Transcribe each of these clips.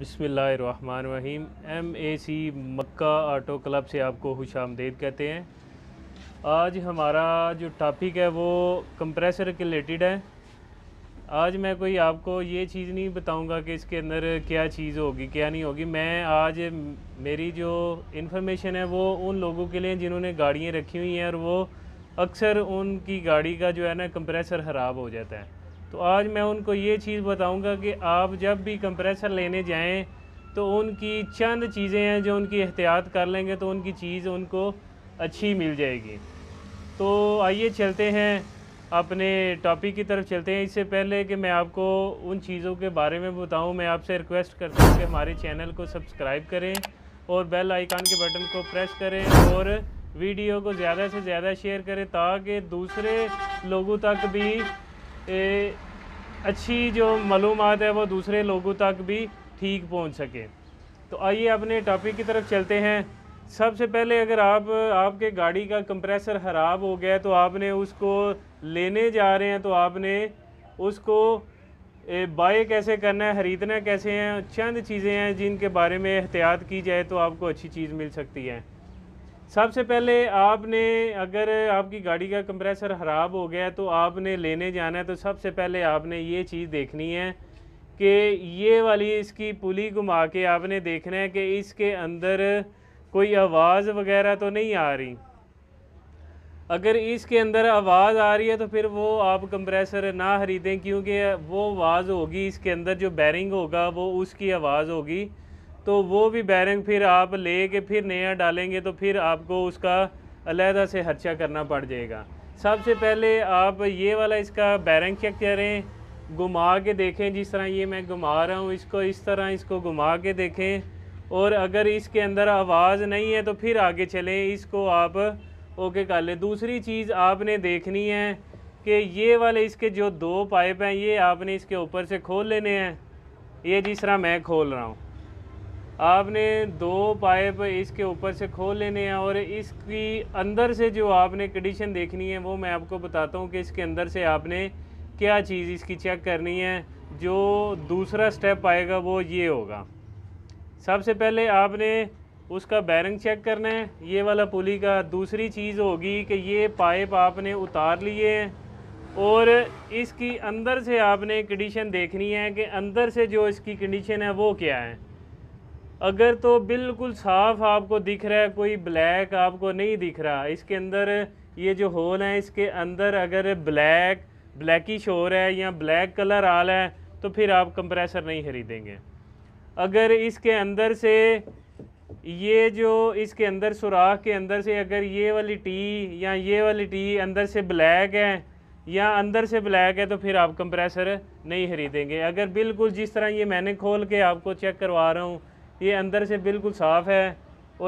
बिसमीम M A C मक्का auto club से आपको खुश आमदेद कहते हैं आज हमारा जो टॉपिक है वो कंप्रेसर रिलेटेड है आज मैं कोई आपको ये चीज़ नहीं बताऊंगा कि इसके अंदर क्या चीज़ होगी क्या नहीं होगी मैं आज मेरी जो इन्फॉर्मेशन है वो उन लोगों के लिए जिन्होंने गाड़ियाँ रखी हुई हैं और वो अक्सर उनकी गाड़ी का जो है ना कंप्रेसर ख़राब हो जाता है तो आज मैं उनको ये चीज़ बताऊंगा कि आप जब भी कंप्रेसर लेने जाएं तो उनकी चंद चीज़ें हैं जो उनकी एहतियात कर लेंगे तो उनकी चीज़ उनको अच्छी मिल जाएगी तो आइए चलते हैं अपने टॉपिक की तरफ चलते हैं इससे पहले कि मैं आपको उन चीज़ों के बारे में बताऊं मैं आपसे रिक्वेस्ट करता हूं कि हमारे चैनल को सब्सक्राइब करें और बेल आइकान के बटन को प्रेस करें और वीडियो को ज़्यादा से ज़्यादा शेयर करें ताकि दूसरे लोगों तक भी ए, अच्छी जो मालूम है वो दूसरे लोगों तक भी ठीक पहुंच सके तो आइए अपने टॉपिक की तरफ चलते हैं सबसे पहले अगर आप आपके गाड़ी का कंप्रेसर ख़राब हो गया तो आपने उसको लेने जा रहे हैं तो आपने उसको बाय कैसे करना है ख़रीदना कैसे हैं चंद चीज़ें हैं जिनके बारे में एहतियात की जाए तो आपको अच्छी चीज़ मिल सकती है सबसे पहले आपने अगर आपकी गाड़ी का कंप्रेसर ख़राब हो गया तो आपने लेने जाना है तो सबसे पहले आपने ये चीज़ देखनी है कि ये वाली इसकी पुली घुमा के आपने देखना है कि इसके अंदर कोई आवाज़ वगैरह तो नहीं आ रही अगर इसके अंदर आवाज़ आ रही है तो फिर वो आप कंप्रेसर ना ख़रीदें क्योंकि वो आवाज़ होगी इसके अंदर जो बैरिंग होगा वो उसकी आवाज़ होगी तो वो भी बैरंग फिर आप ले के फिर नया डालेंगे तो फिर आपको उसका अलहदा से खर्चा करना पड़ जाएगा सबसे पहले आप ये वाला इसका बैरंग चेक करें घुमा के देखें जिस तरह ये मैं घुमा रहा हूँ इसको इस तरह इसको घुमा के देखें और अगर इसके अंदर आवाज़ नहीं है तो फिर आगे चलें इसको आप ओके कर लें दूसरी चीज़ आपने देखनी है कि ये वाले इसके जो दो पाइप हैं ये आपने इसके ऊपर से खोल लेने हैं ये जिस तरह मैं खोल रहा हूँ आपने दो पाइप इसके ऊपर से खोल लेने हैं और इसकी अंदर से जो आपने कंडीशन देखनी है वो मैं आपको बताता हूँ कि इसके अंदर से आपने क्या चीज़ इसकी चेक करनी है जो दूसरा स्टेप आएगा वो ये होगा सबसे पहले आपने उसका बैरिंग चेक करना है ये वाला पुली का दूसरी चीज़ होगी कि ये पाइप आपने उतार लिए हैं और इसकी अंदर से आपने कंडीशन देखनी है कि अंदर से जो इसकी कंडीशन है वो क्या है अगर तो बिल्कुल साफ़ आपको दिख रहा है कोई ब्लैक आपको नहीं दिख रहा इसके अंदर ये जो होल है इसके अंदर अगर ब्लैक ब्लैकिश हो रहा है या ब्लैक कलर आ रहा है तो फिर आप कंप्रेसर नहीं खरीदेंगे अगर इसके अंदर से ये जो इसके अंदर सुराख के अंदर से अगर ये वाली टी या ये वाली टी अंदर से ब्लैक है या अंदर से ब्लैक है तो फिर आप कंप्रेसर नहीं खरीदेंगे अगर बिल्कुल जिस तरह ये मैंने खोल के आपको चेक करवा रहा हूँ ये अंदर से बिल्कुल साफ़ है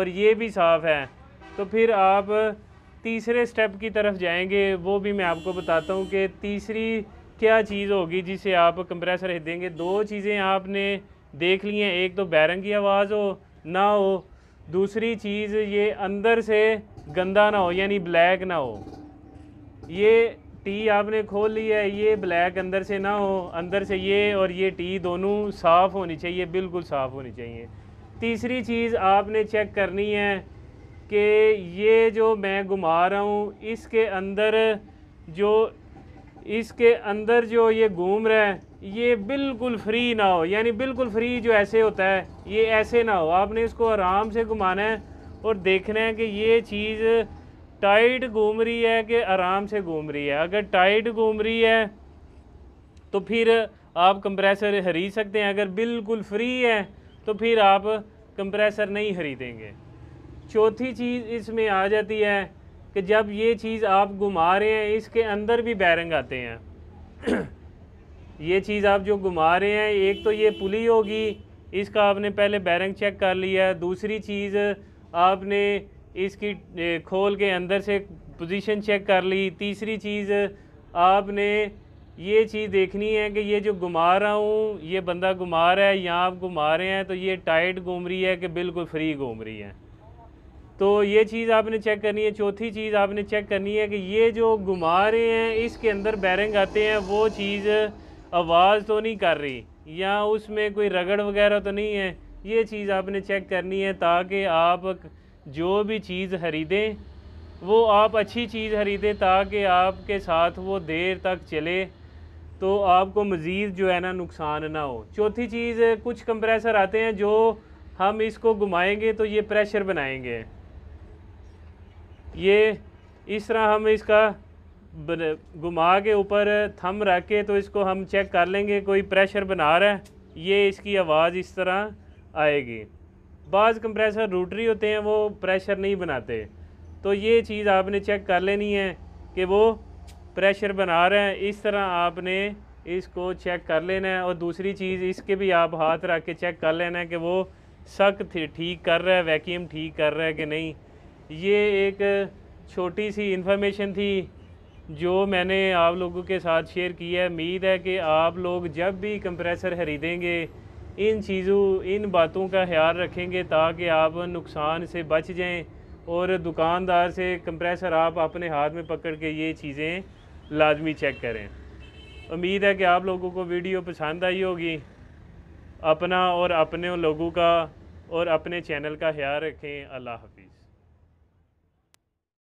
और ये भी साफ़ है तो फिर आप तीसरे स्टेप की तरफ जाएंगे वो भी मैं आपको बताता हूँ कि तीसरी क्या चीज़ होगी जिसे आप कंप्रेसर देंगे दो चीज़ें आपने देख ली हैं एक तो बैरंग की आवाज़ हो ना हो दूसरी चीज़ ये अंदर से गंदा ना हो यानी ब्लैक ना हो ये टी आपने खोल ली है ये ब्लैक अंदर से ना हो अंदर से ये और ये टी दोनों साफ़ होनी चाहिए बिल्कुल साफ़ होनी चाहिए तीसरी चीज़ आपने चेक करनी है कि ये जो मैं घुमा रहा हूँ इसके अंदर जो इसके अंदर जो ये घूम रहा है ये बिल्कुल फ्री ना हो यानी बिल्कुल फ्री जो ऐसे होता है ये ऐसे ना हो आपने इसको आराम से घुमाना है और देखना है कि ये चीज़ टाइट घूम रही है कि आराम से घूम रही है अगर टाइट घूम रही है तो फिर आप कंप्रेसर हरी सकते हैं अगर बिल्कुल फ्री है तो फिर आप कंप्रेसर नहीं खरीदेंगे चौथी चीज़ इसमें आ जाती है कि जब ये चीज़ आप घुमा रहे हैं इसके अंदर भी बैरंग आते हैं ये चीज़ आप जो घुमा रहे हैं एक तो ये पुली होगी इसका आपने पहले बैरंग चेक कर लिया दूसरी चीज़ आपने इसकी खोल के अंदर से पोजीशन चेक कर ली तीसरी चीज़ आपने ये चीज़ देखनी है कि ये जो घुमा रहा हूँ ये बंदा घुमा रहा है यहाँ आप घुमा रहे हैं तो ये टाइट घूम रही है कि बिल्कुल फ्री घूम रही है तो ये चीज़ आपने चेक करनी है चौथी चीज़ आपने चेक करनी है कि ये जो घुमा रहे हैं इसके अंदर बैरिंग आते हैं वो चीज़ आवाज़ तो नहीं कर रही या उसमें कोई रगड़ वगैरह तो नहीं है ये चीज़ आपने चेक करनी है ताकि आप जो भी चीज़ ख़रीदें वो आप अच्छी चीज़ ख़रीदें ताकि आपके साथ वो देर तक चले तो आपको मज़ीद जो है ना नुकसान ना हो चौथी चीज़ कुछ कंप्रेसर आते हैं जो हम इसको घुमाएंगे तो ये प्रेशर बनाएंगे ये इस तरह हम इसका घुमा के ऊपर थम रख के तो इसको हम चेक कर लेंगे कोई प्रेशर बना रहा है ये इसकी आवाज़ इस तरह आएगी बाज़ कंप्रेसर रोटरी होते हैं वो प्रेशर नहीं बनाते तो ये चीज़ आपने चेक कर लेनी है कि वो प्रेशर बना रहे हैं इस तरह आपने इसको चेक कर लेना है और दूसरी चीज़ इसके भी आप हाथ रख के चेक कर लेना है कि वो सख्त ठीक कर रहा है वैक्यूम ठीक कर रहा है कि नहीं ये एक छोटी सी इन्फॉर्मेशन थी जो मैंने आप लोगों के साथ शेयर की है उम्मीद है कि आप लोग जब भी कंप्रेसर खरीदेंगे इन चीज़ों इन बातों का ख्याल रखेंगे ताकि आप नुकसान से बच जाएं और दुकानदार से कंप्रेसर आप अपने हाथ में पकड़ के ये चीज़ें लाजमी चेक करें उम्मीद है कि आप लोगों को वीडियो पसंद आई होगी अपना और अपने लोगों का और अपने चैनल का ख्याल रखें अल्लाह हाफि